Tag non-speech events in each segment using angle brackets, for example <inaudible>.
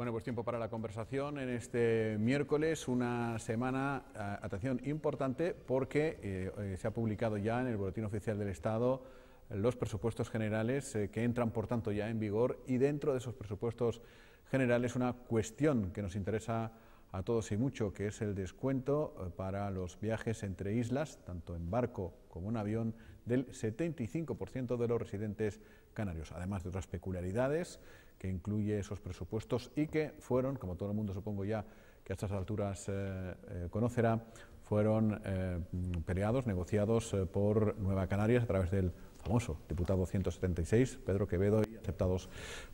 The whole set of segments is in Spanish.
Bueno, pues tiempo para la conversación en este miércoles, una semana, ah, atención, importante porque eh, eh, se ha publicado ya en el Boletín Oficial del Estado los presupuestos generales eh, que entran, por tanto, ya en vigor y dentro de esos presupuestos generales una cuestión que nos interesa a todos y mucho, que es el descuento para los viajes entre islas, tanto en barco como en avión, del 75% de los residentes canarios, además de otras peculiaridades que incluye esos presupuestos y que fueron, como todo el mundo supongo ya que a estas alturas eh, eh, conocerá, fueron eh, mm, peleados, negociados por Nueva Canarias a través del famoso diputado 176, Pedro Quevedo, y aceptados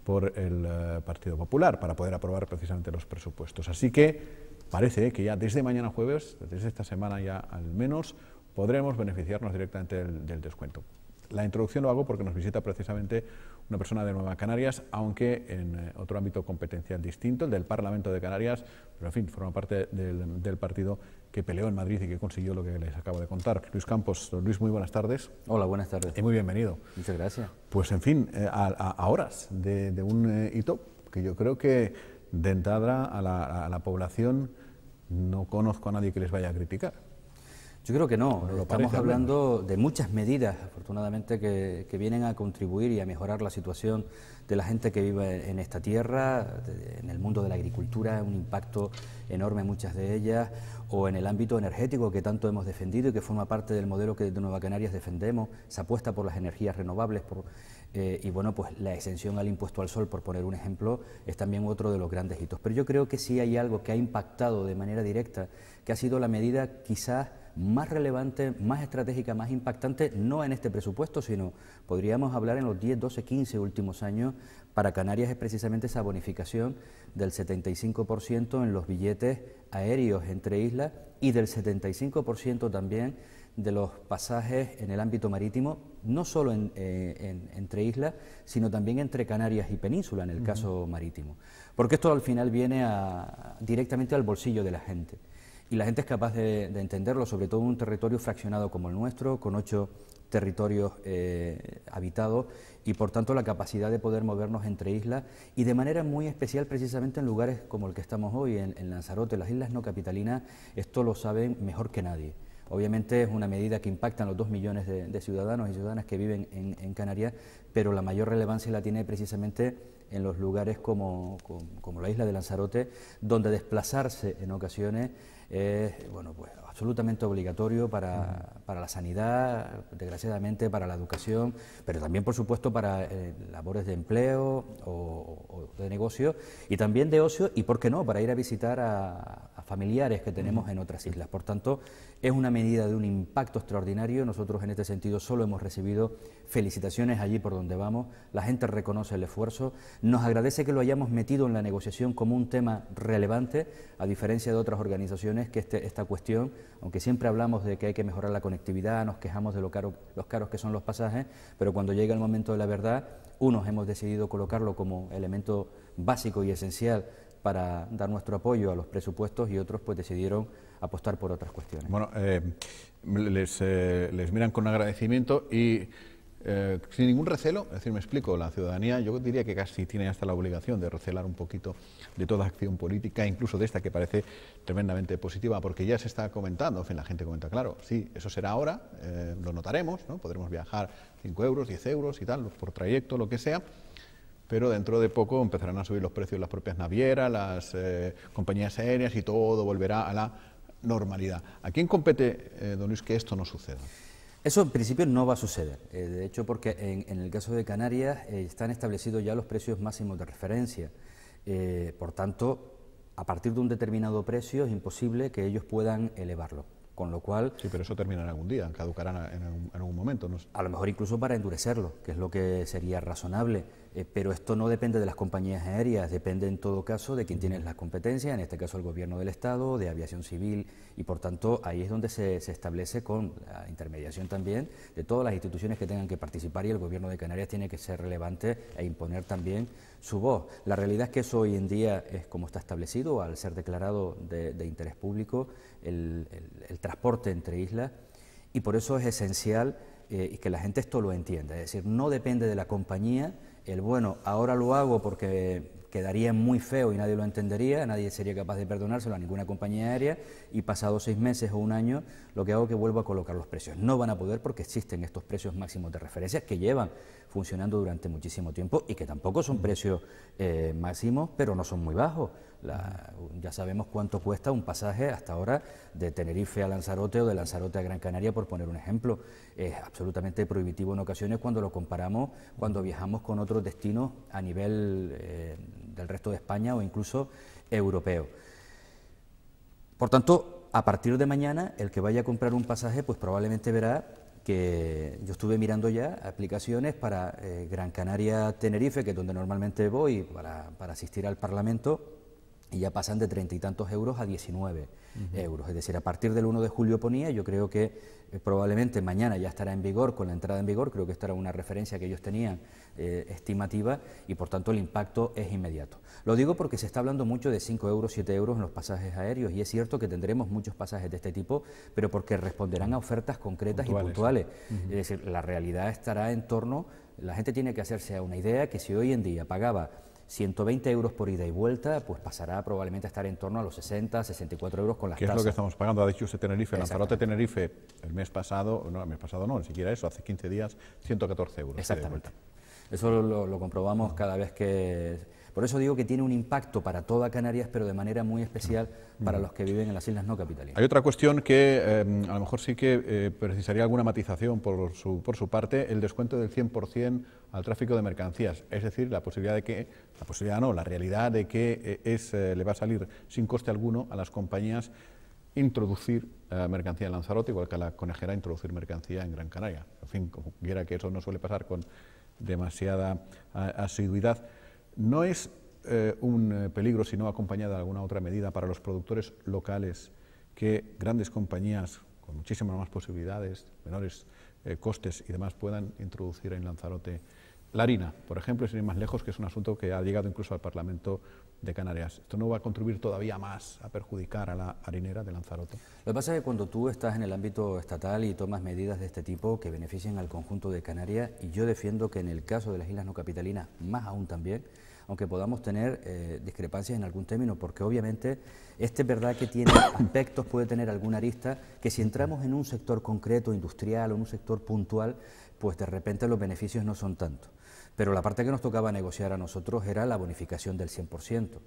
por el Partido Popular para poder aprobar precisamente los presupuestos. Así que parece que ya desde mañana jueves, desde esta semana ya al menos, podremos beneficiarnos directamente del descuento. La introducción lo hago porque nos visita precisamente una persona de Nueva Canarias, aunque en eh, otro ámbito competencial distinto, el del Parlamento de Canarias, pero en fin, forma parte del, partido que peleó en Madrid y que consiguió lo que les acabo de contar. Luis Campos, Luis, muy buenas tardes. Hola, buenas tardes. Y muy bienvenido. Muchas gracias. Pues en fin, eh, a, horas de, un eh, hito que yo creo que de entrada a la población no conozco a nadie que les vaya a criticar. Yo creo que no. Estamos hablando de muchas medidas, afortunadamente, que, vienen a contribuir y a mejorar la situación de la gente que vive en esta tierra, en el mundo de la agricultura, un impacto enorme en muchas de ellas, o en el ámbito energético que tanto hemos defendido y que forma parte del modelo que de Nueva Canarias defendemos, se apuesta por las energías renovables. Eh, y bueno, pues la exención al impuesto al sol, por poner un ejemplo, es también otro de los grandes hitos. Pero yo creo que sí hay algo que ha impactado de manera directa, que ha sido la medida quizás más relevante, más estratégica, más impactante, no en este presupuesto, sino podríamos hablar en los 10, 12, 15 últimos años, para Canarias es precisamente esa bonificación del 75% en los billetes aéreos entre islas y del 75% también de los pasajes en el ámbito marítimo, no solo eh, entre islas, sino también entre Canarias y Península, en el caso marítimo. Porque esto al final viene directamente al bolsillo de la gente y la gente es capaz de, entenderlo, sobre todo en un territorio fraccionado como el nuestro, con ocho territorios eh, habitados y por tanto la capacidad de poder movernos entre islas y de manera muy especial precisamente en lugares como el que estamos hoy, en, Lanzarote, las islas no capitalinas, esto lo saben mejor que nadie. Obviamente es una medida que impacta en los dos millones de, ciudadanos y ciudadanas que viven en, en, Canarias, pero la mayor relevancia la tiene precisamente en los lugares como la isla de Lanzarote, donde desplazarse en ocasiones es bueno, pues, absolutamente obligatorio para, la sanidad, desgraciadamente para la educación, pero también, por supuesto, para eh, labores de empleo o, de negocio y también de ocio y, ¿por qué no?, para ir a visitar a, familiares que tenemos en otras islas. Por tanto, es una medida de un impacto extraordinario. Nosotros en este sentido solo hemos recibido felicitaciones allí por donde vamos. La gente reconoce el esfuerzo. Nos agradece que lo hayamos metido en la negociación como un tema relevante, a diferencia de otras organizaciones que este, esta cuestión, aunque siempre hablamos de que hay que mejorar la conectividad, nos quejamos de lo los caros que son los pasajes, pero cuando llega el momento de la verdad, unos hemos decidido colocarlo como elemento básico y esencial para dar nuestro apoyo a los presupuestos y otros pues decidieron apostar por otras cuestiones. Bueno, eh, eh, les, miran con agradecimiento y eh, sin ningún recelo, es decir, me explico, la ciudadanía yo diría que casi tiene hasta la obligación de recelar un poquito de toda acción política, incluso de esta que parece tremendamente positiva, porque ya se está comentando, en fin, la gente comenta, claro, sí, eso será ahora, lo notaremos, ¿no? podremos viajar 5 euros, 10 euros y tal, por trayecto, lo que sea, pero dentro de poco empezarán a subir los precios las propias navieras, las eh, compañías aéreas y todo volverá a la normalidad. ¿A quién compete, eh, don Luis, que esto no suceda? Eso en principio no va a suceder, eh, de hecho porque en, el caso de Canarias están establecidos ya los precios máximos de referencia, por tanto, a partir de un determinado precio es imposible que ellos puedan elevarlo con lo cual... Sí, pero eso terminará algún día, caducará en algún, en algún momento. A lo mejor incluso para endurecerlo, que es lo que sería razonable. Eh, pero esto no depende de las compañías aéreas, depende en todo caso de quien tiene las competencias, en este caso el gobierno del Estado, de aviación civil, y por tanto ahí es donde se, establece con la intermediación también de todas las instituciones que tengan que participar y el gobierno de Canarias tiene que ser relevante e imponer también su voz. La realidad es que eso hoy en día es como está establecido, al ser declarado de, interés público el, transporte entre islas, y por eso es esencial eh, y que la gente esto lo entienda. Es decir, no depende de la compañía, el bueno, ahora lo hago porque quedaría muy feo y nadie lo entendería, nadie sería capaz de perdonárselo a ninguna compañía aérea y pasado seis meses o un año lo que hago es que vuelvo a colocar los precios. No van a poder porque existen estos precios máximos de referencia que llevan funcionando durante muchísimo tiempo y que tampoco son precios eh, máximos, pero no son muy bajos. ya sabemos cuánto cuesta un pasaje hasta ahora de Tenerife a Lanzarote o de Lanzarote a Gran Canaria, por poner un ejemplo. Es absolutamente prohibitivo en ocasiones cuando lo comparamos, cuando viajamos con otros destinos a nivel eh, del resto de España o incluso europeo. Por tanto, a partir de mañana, el que vaya a comprar un pasaje, pues probablemente verá que yo estuve mirando ya aplicaciones para eh, Gran Canaria Tenerife, que es donde normalmente voy para asistir al Parlamento, y ya pasan de treinta y tantos euros a 19 euros. Es decir, a partir del 1 de julio ponía, yo creo que eh, probablemente mañana ya estará en vigor con la entrada en vigor, creo que esta era una referencia que ellos tenían eh, estimativa y por tanto el impacto es inmediato. Lo digo porque se está hablando mucho de cinco euros, ...siete euros en los pasajes aéreos y es cierto que tendremos muchos pasajes de este tipo, pero porque responderán a ofertas concretas y puntuales. Es decir, la realidad estará en torno, la gente tiene que hacerse una idea que si hoy en día pagaba 120 euros por ida y vuelta, pues pasará probablemente a estar en torno a los 60, 64 euros con las ¿Qué es lo que estamos pagando? Ha dicho usted Tenerife, Lanzarote Tenerife, el mes pasado, no, el mes pasado no, ni siquiera eso, hace 15 días, 114 euros. Exactamente. Eso lo, comprobamos cada vez que por eso digo que tiene un impacto para toda Canarias, pero de manera muy especial mm. para los que viven en las islas no capitalistas... Hay otra cuestión que em, a lo mejor sí que eh, precisaría alguna matización por su, por su parte, el descuento del 100% al tráfico de mercancías, es decir, la posibilidad de que la posibilidad no, la realidad de que eh, eh, le va a salir sin coste alguno a las compañías introducir eh, mercancía en Lanzarote, igual que a la conejera introducir mercancía en Gran Canaria. En fin, como quiera que eso no suele pasar con demasiada asiduidad. No es un peligro, sino acompañado de alguna otra medida para los productores locales que grandes compañías con muchísimas más posibilidades, menores costes y demás puedan introducir en Lanzarote la harina, por ejemplo, sin ir más lejos, que es un asunto que ha llegado incluso al Parlamento de Canarias. ¿Esto no va a contribuir todavía más a perjudicar a la harinera de Lanzarote? Lo que pasa es que cuando tú estás en el ámbito estatal y tomas medidas de este tipo que beneficien al conjunto de Canarias, y yo defiendo que en el caso de las islas no capitalinas, más aún también, aunque podamos tener eh, discrepancias en algún término, porque obviamente este es verdad que tiene <coughs> aspectos, puede tener alguna arista, que si entramos en un sector concreto, industrial o en un sector puntual, pues de repente los beneficios no son tantos, Pero la parte que nos tocaba negociar a nosotros era la bonificación del 100%.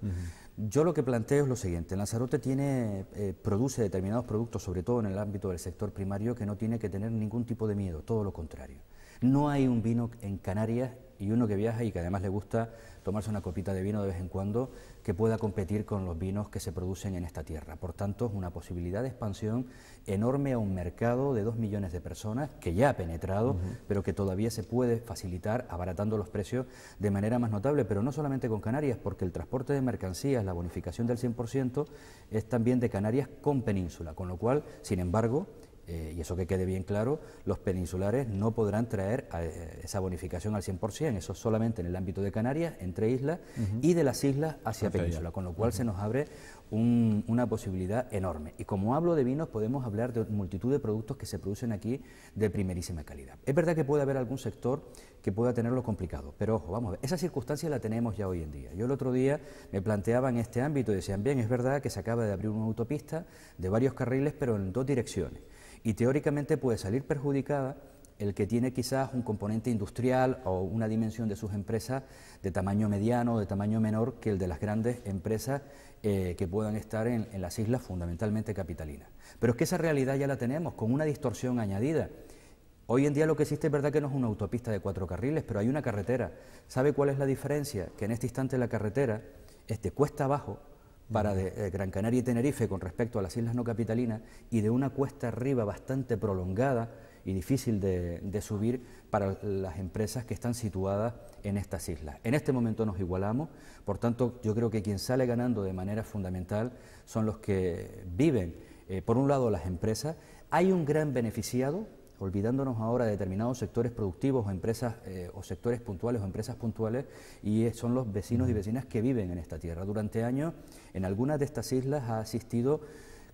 Yo lo que planteo es lo siguiente, Lanzarote tiene, eh, produce determinados productos, sobre todo en el ámbito del sector primario, que no tiene que tener ningún tipo de miedo, todo lo contrario. No hay un vino en Canarias y uno que viaja y que además le gusta tomarse una copita de vino de vez en cuando, que pueda competir con los vinos que se producen en esta tierra. Por tanto, es una posibilidad de expansión enorme a un mercado de dos millones de personas que ya ha penetrado, pero que todavía se puede facilitar abaratando los precios de manera más notable, pero no solamente con Canarias, porque el transporte de mercancías, la bonificación del 100%, es también de Canarias con península, con lo cual, sin embargo, eh, y eso que quede bien claro, los peninsulares no podrán traer eh, esa bonificación al 100%, eso solamente en el ámbito de Canarias, entre islas, y de las islas hacia península, con lo cual se nos abre una posibilidad enorme. Y como hablo de vinos, podemos hablar de multitud de productos que se producen aquí de primerísima calidad. Es verdad que puede haber algún sector que pueda tenerlo complicado, pero ojo, vamos a ver, esa circunstancia la tenemos ya hoy en día. Yo el otro día me planteaba en este ámbito y decían, bien, es verdad que se acaba de abrir una autopista de varios carriles, pero en dos direcciones y teóricamente puede salir perjudicada el que tiene quizás un componente industrial o una dimensión de sus empresas de tamaño mediano o de tamaño menor que el de las grandes empresas eh, que puedan estar en, las islas fundamentalmente capitalinas. Pero es que esa realidad ya la tenemos con una distorsión añadida. Hoy en día lo que existe es verdad que no es una autopista de cuatro carriles, pero hay una carretera. ¿Sabe cuál es la diferencia? Que en este instante la carretera es este cuesta abajo para eh, Gran Canaria y Tenerife con respecto a las islas no capitalinas y de una cuesta arriba bastante prolongada y difícil de, subir para las empresas que están situadas en estas islas. En este momento nos igualamos, por tanto yo creo que quien sale ganando de manera fundamental son los que viven, eh, por un lado las empresas, hay un gran beneficiado olvidándonos ahora de determinados sectores productivos o empresas eh, o sectores puntuales o empresas puntuales y son los vecinos y vecinas que viven en esta tierra. Durante años en algunas de estas islas ha asistido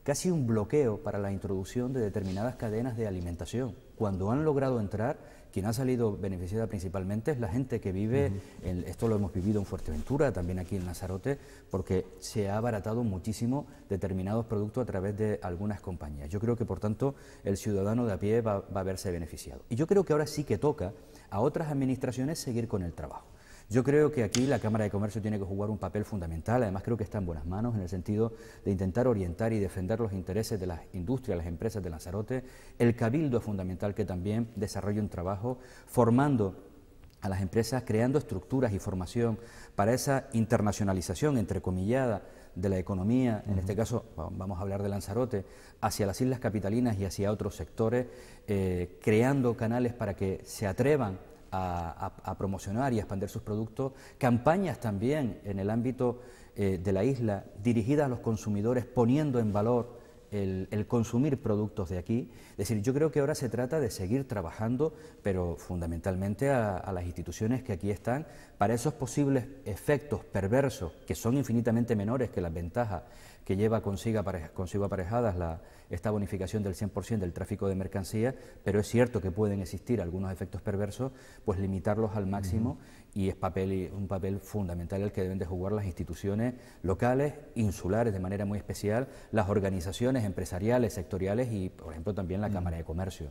casi un bloqueo para la introducción de determinadas cadenas de alimentación. Cuando han logrado entrar, quien ha salido beneficiada principalmente es la gente que vive, en, esto lo hemos vivido en Fuerteventura, también aquí en Nazarote, porque se ha abaratado muchísimo determinados productos a través de algunas compañías. Yo creo que, por tanto, el ciudadano de a pie va a verse beneficiado. Y yo creo que ahora sí que toca a otras administraciones seguir con el trabajo. Yo creo que aquí la Cámara de Comercio tiene que jugar un papel fundamental, además creo que está en buenas manos en el sentido de intentar orientar y defender los intereses de las industrias, las empresas de Lanzarote. El cabildo es fundamental que también desarrolle un trabajo formando a las empresas, creando estructuras y formación para esa internacionalización, entrecomillada, de la economía, en este caso vamos a hablar de Lanzarote, hacia las islas capitalinas y hacia otros sectores, eh, creando canales para que se atrevan a, promocionar y a expandir sus productos, campañas también en el ámbito eh, de la isla dirigidas a los consumidores poniendo en valor el, consumir productos de aquí. Es decir, yo creo que ahora se trata de seguir trabajando, pero fundamentalmente a, las instituciones que aquí están, para esos posibles efectos perversos, que son infinitamente menores que las ventajas que lleva consigo, consigo aparejadas la, esta bonificación del 100% del tráfico de mercancías, pero es cierto que pueden existir algunos efectos perversos, pues limitarlos al máximo y es papel, un papel fundamental el que deben de jugar las instituciones locales, insulares de manera muy especial, las organizaciones empresariales, sectoriales y, por ejemplo, también la Cámara de Comercio.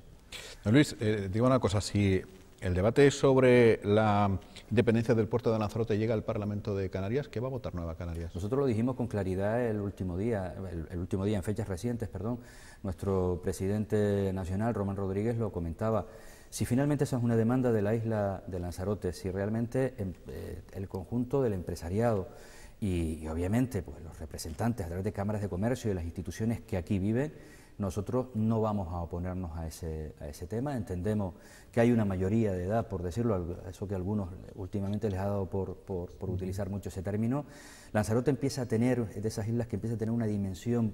Luis, eh, digo una cosa, si el debate sobre la independencia del puerto de Lanzarote llega al Parlamento de Canarias. ¿Qué va a votar Nueva Canarias? Nosotros lo dijimos con claridad el último día, el, último día en fechas recientes, perdón. Nuestro presidente nacional, Román Rodríguez, lo comentaba. Si finalmente esa es una demanda de la isla de Lanzarote, si realmente em, eh, el conjunto del empresariado y, obviamente pues, los representantes a través de cámaras de comercio y las instituciones que aquí viven, nosotros no vamos a oponernos a ese, a ese tema, entendemos que hay una mayoría de edad, por decirlo, eso que a algunos últimamente les ha dado por, por, utilizar mucho ese término. Lanzarote empieza a tener, de esas islas que empieza a tener una dimensión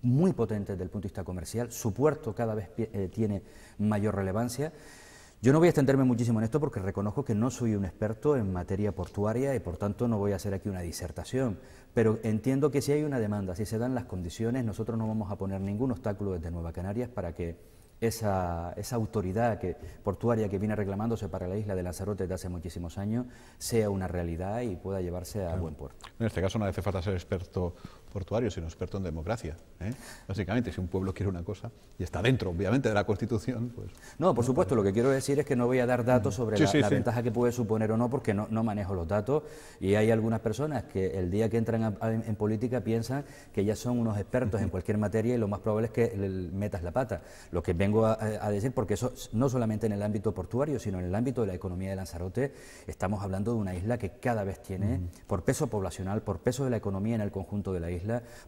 muy potente desde el punto de vista comercial, su puerto cada vez eh, tiene mayor relevancia yo no voy a extenderme muchísimo en esto porque reconozco que no soy un experto en materia portuaria y por tanto no voy a hacer aquí una disertación, pero entiendo que si hay una demanda, si se dan las condiciones, nosotros no vamos a poner ningún obstáculo desde Nueva Canarias para que esa, esa autoridad que, portuaria que viene reclamándose para la isla de Lanzarote desde hace muchísimos años sea una realidad y pueda llevarse a buen puerto. En este caso no hace falta ser experto portuario, sino experto en democracia. ¿eh? Básicamente, si un pueblo quiere una cosa, y está dentro, obviamente, de la Constitución, pues... No, por pues, supuesto, lo que quiero decir es que no voy a dar datos sobre la, ventaja que puede suponer o no, porque no, manejo los datos, y hay algunas personas que el día que entran en, política piensan que ya son unos expertos en cualquier materia y lo más probable es que le, metas la pata. Lo que vengo a, decir, porque eso no solamente en el ámbito portuario, sino en el ámbito de la economía de Lanzarote, estamos hablando de una isla que cada vez tiene, por peso poblacional, por peso de la economía en el conjunto de la isla,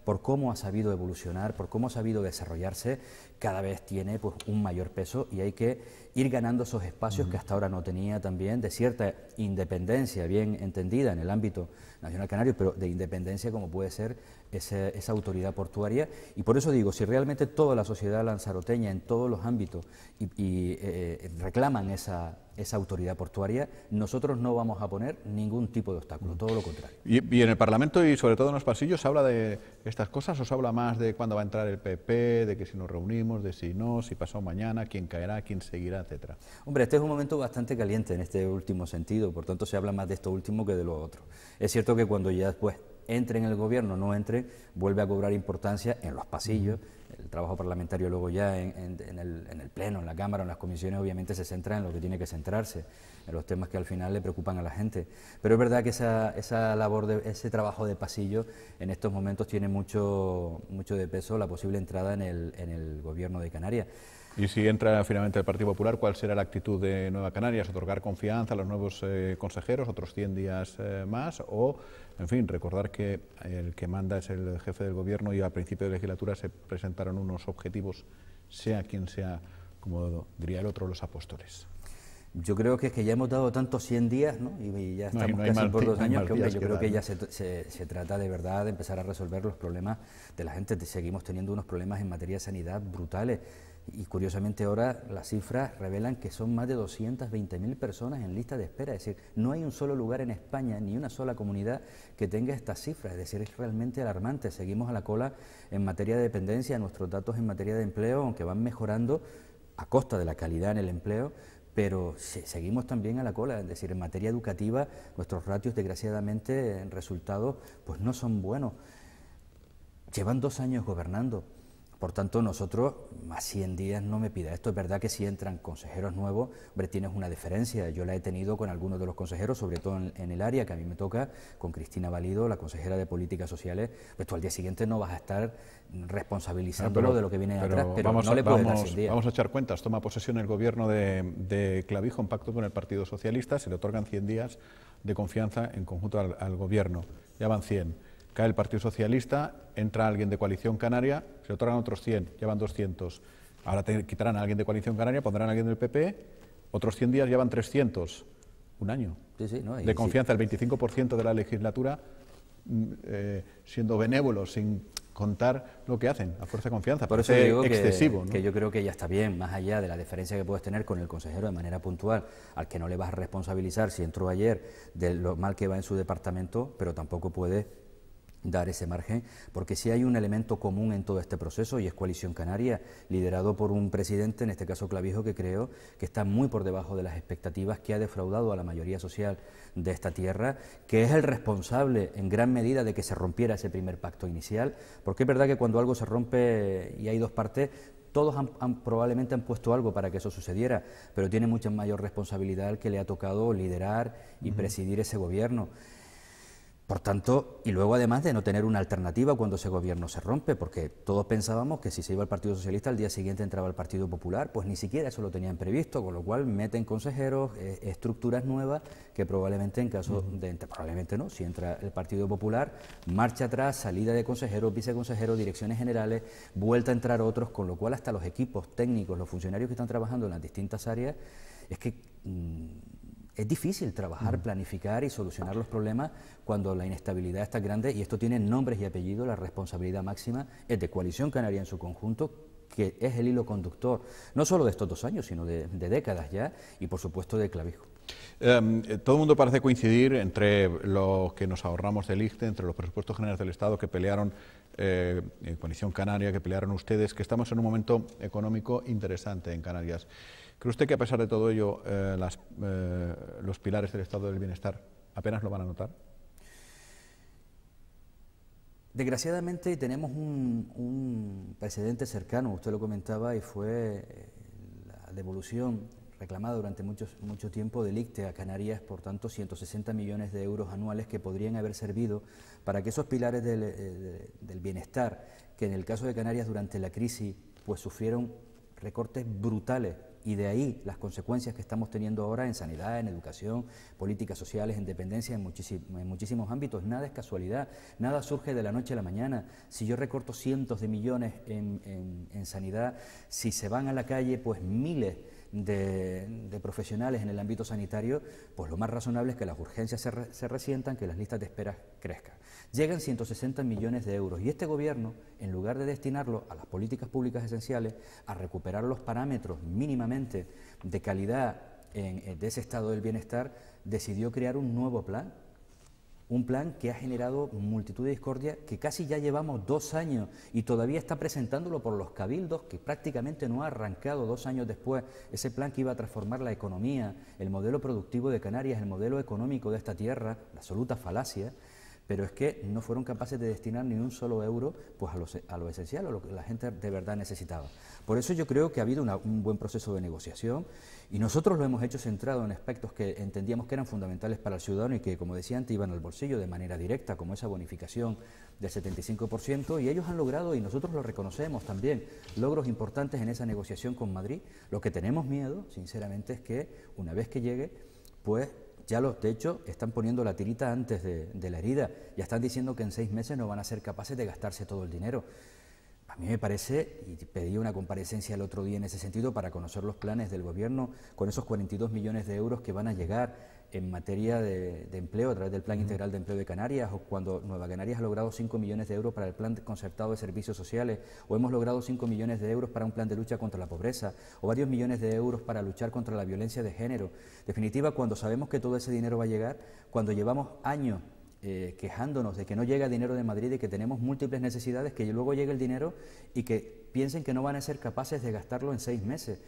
por cómo ha sabido evolucionar, por cómo ha sabido desarrollarse, cada vez tiene pues, un mayor peso y hay que ir ganando esos espacios que hasta ahora no tenía también de cierta independencia, bien entendida en el ámbito nacional canario, pero de independencia como puede ser esa, autoridad portuaria. Y por eso digo, si realmente toda la sociedad lanzaroteña en todos los ámbitos y, eh, reclaman esa, autoridad portuaria, nosotros no vamos a poner ningún tipo de obstáculo, todo lo contrario. Y, y, en el Parlamento y sobre todo en los pasillos, ¿se habla de estas cosas o se habla más de cuándo va a entrar el PP, de que si nos reunimos? de si no, si pasó mañana, quién caerá, quién seguirá, etcétera. Hombre, este es un momento bastante caliente en este último sentido, por tanto se habla más de esto último que de lo otro. Es cierto que cuando ya después entre en el gobierno, no entre, vuelve a cobrar importancia en los pasillos. El trabajo parlamentario luego ya en, el, Pleno, en la Cámara, en las comisiones, obviamente se centra en lo que tiene que centrarse, en los temas que al final le preocupan a la gente. Pero es verdad que esa, labor, de, ese trabajo de pasillo en estos momentos tiene mucho, mucho de peso la posible entrada en el, gobierno de Canarias. Y si entra finalmente el Partido Popular, ¿cuál será la actitud de Nueva Canarias? ¿Otorgar confianza a los nuevos eh, consejeros, otros 100 días eh, más? ¿O en fin, recordar que el que manda es el jefe del gobierno y al principio de legislatura se presentaron unos objetivos, sea quien sea, como diría el otro, los apóstoles yo creo que es que ya hemos dado tantos 100 días, ¿no? Y ya estamos casi por dos años, que yo creo que ya se, se, trata de verdad de empezar a resolver los problemas de la gente. Seguimos teniendo unos problemas en materia de sanidad brutales. Y curiosamente ahora las cifras revelan que son más de 220.000 personas en lista de espera. Es decir, no hay un solo lugar en España, ni una sola comunidad que tenga estas cifras. Es decir, es realmente alarmante. Seguimos a la cola en materia de dependencia, nuestros datos en materia de empleo, aunque van mejorando a costa de la calidad en el empleo pero seguimos también a la cola, es decir, en materia educativa nuestros ratios desgraciadamente en resultados pues no son buenos. Llevan dos años gobernando, por tanto, nosotros, más 100 días no me pida esto. Es verdad que si entran consejeros nuevos, tienes una diferencia. Yo la he tenido con algunos de los consejeros, sobre todo en, el área que a mí me toca, con Cristina Valido, la consejera de Políticas Sociales. Pues al día siguiente no vas a estar ah, responsabilizándolo de lo que viene atrás, pero no a, le puedes vamos, Vamos a echar cuentas. Toma posesión el gobierno de, Clavijo en pacto con el Partido Socialista, se le otorgan 100 días de confianza en conjunto al, al gobierno. Ya van 100. Cae el Partido Socialista, entra alguien de Coalición Canaria, se otorgan otros 100, llevan 200. Ahora quitarán a alguien de Coalición Canaria, pondrán a alguien del PP, otros 100 días llevan 300. Un año de confianza, el 25% de la legislatura mm, eh, siendo benévolos, sin contar lo que hacen, a fuerza de confianza. Por eso excesivo, que, yo creo que ya está bien, más allá de la diferencia que puedes tener con el consejero de manera puntual, al que no le vas a responsabilizar si entró ayer de lo mal que va en su departamento, pero tampoco puede dar ese margen, porque si hay un elemento común en todo este proceso y es Coalición Canaria, liderado por un presidente, en este caso Clavijo, que creo que está muy por debajo de las expectativas, que ha defraudado a la mayoría social de esta tierra, que es el responsable en gran medida de que se rompiera ese primer pacto inicial, porque es verdad que cuando algo se rompe y hay dos partes, todos han, probablemente han puesto algo para que eso sucediera, pero tiene mucha mayor responsabilidad el que le ha tocado liderar y presidir ese gobierno. Por tanto, y luego además de no tener una alternativa cuando ese gobierno se rompe, porque todos pensábamos que si se iba al Partido Socialista al día siguiente entraba el Partido Popular, pues ni siquiera eso lo tenían previsto, con lo cual meten consejeros, eh, estructuras nuevas que probablemente en caso de probablemente no, si entra el Partido Popular, marcha atrás, salida de consejeros, viceconsejeros, direcciones generales, vuelta a entrar otros, con lo cual hasta los equipos técnicos, los funcionarios que están trabajando en las distintas áreas, es que mm, es difícil trabajar, planificar y solucionar los problemas cuando la inestabilidad está grande, y esto tiene nombres y apellidos, la responsabilidad máxima es de Coalición Canaria en su conjunto, que es el hilo conductor, no solo de estos dos años, sino de, décadas ya, y por supuesto de Clavijo. Em, eh, todo el mundo parece coincidir entre lo que nos ahorramos del ICTE, entre los presupuestos generales del Estado que pelearon eh, en Coalición Canaria, que pelearon ustedes, que estamos en un momento económico interesante en Canarias. ¿Cree usted que a pesar de todo ello, eh, las, los pilares del Estado del Bienestar apenas lo van a notar? Desgraciadamente tenemos un, precedente cercano, usted lo comentaba, y fue eh, la devolución reclamada durante mucho, tiempo del ICTE a Canarias, por tanto, 160 millones de euros anuales que podrían haber servido para que esos pilares del, eh, del bienestar, que en el caso de Canarias durante la crisis pues sufrieron recortes brutales y de ahí las consecuencias que estamos teniendo ahora en sanidad, en educación, políticas sociales, en dependencia, en, muchísimos ámbitos. Nada es casualidad, nada surge de la noche a la mañana. Si yo recorto cientos de millones en, en sanidad, si se van a la calle, pues miles de, profesionales en el ámbito sanitario, pues lo más razonable es que las urgencias se, resientan, que las listas de espera crezcan. Llegan 160 millones de euros y este Gobierno, en lugar de destinarlo a las políticas públicas esenciales, a recuperar los parámetros mínimamente de calidad en, eh, de ese estado del bienestar, decidió crear un nuevo plan un plan que ha generado multitud de discordia, que casi ya llevamos dos años y todavía está presentándolo por los cabildos, que prácticamente no ha arrancado dos años después ese plan que iba a transformar la economía, el modelo productivo de Canarias, el modelo económico de esta tierra, la absoluta falacia pero es que no fueron capaces de destinar ni un solo euro pues, a, lo, a lo esencial, a lo que la gente de verdad necesitaba. Por eso yo creo que ha habido un buen proceso de negociación y nosotros lo hemos hecho centrado en aspectos que entendíamos que eran fundamentales para el ciudadano y que, como decía antes, iban al bolsillo de manera directa, como esa bonificación del 75%, y ellos han logrado, y nosotros lo reconocemos también, logros importantes en esa negociación con Madrid. Lo que tenemos miedo, sinceramente, es que una vez que llegue, pues ya los, techos están poniendo la tirita antes de, de, la herida, ya están diciendo que en seis meses no van a ser capaces de gastarse todo el dinero. A mí me parece, y pedí una comparecencia el otro día en ese sentido para conocer los planes del gobierno con esos 42 millones de euros que van a llegar, en materia de, empleo a través del Plan Integral de Empleo de Canarias, o cuando Nueva Canarias ha logrado 5 millones de euros para el Plan Concertado de Servicios Sociales, o hemos logrado 5 millones de euros para un plan de lucha contra la pobreza, o varios millones de euros para luchar contra la violencia de género. Definitiva, cuando sabemos que todo ese dinero va a llegar, cuando llevamos años eh, quejándonos de que no llega dinero de Madrid y que tenemos múltiples necesidades, que luego llegue el dinero y que piensen que no van a ser capaces de gastarlo en seis meses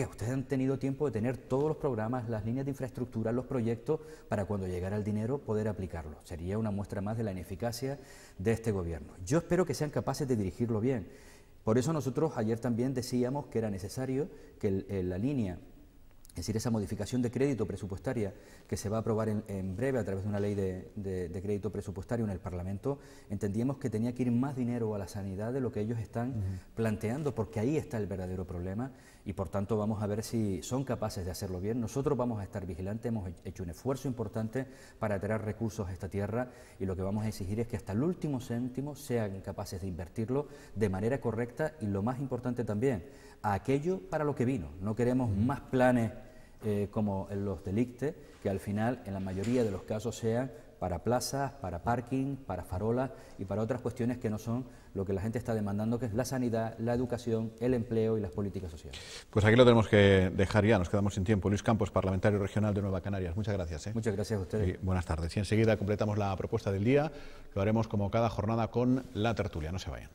ustedes han tenido tiempo de tener todos los programas, las líneas de infraestructura, los proyectos, para cuando llegara el dinero poder aplicarlo. Sería una muestra más de la ineficacia de este gobierno. Yo espero que sean capaces de dirigirlo bien. Por eso nosotros ayer también decíamos que era necesario que eh, la línea es decir, esa modificación de crédito presupuestaria que se va a aprobar en, breve a través de una ley de, crédito presupuestario en el Parlamento, entendíamos que tenía que ir más dinero a la sanidad de lo que ellos están planteando, porque ahí está el verdadero problema y por tanto vamos a ver si son capaces de hacerlo bien. Nosotros vamos a estar vigilantes, hemos hecho un esfuerzo importante para traer recursos a esta tierra y lo que vamos a exigir es que hasta el último céntimo sean capaces de invertirlo de manera correcta y lo más importante también, a aquello para lo que vino. No queremos más planes eh, como los delictes, que al final en la mayoría de los casos sean para plazas, para parking, para farolas y para otras cuestiones que no son lo que la gente está demandando, que es la sanidad, la educación, el empleo y las políticas sociales. Pues aquí lo tenemos que dejar ya, nos quedamos sin tiempo. Luis Campos, parlamentario regional de Nueva Canarias, muchas gracias. ¿eh? Muchas gracias a ustedes. buenas tardes. Y enseguida completamos la propuesta del día, lo haremos como cada jornada con la tertulia, no se vayan.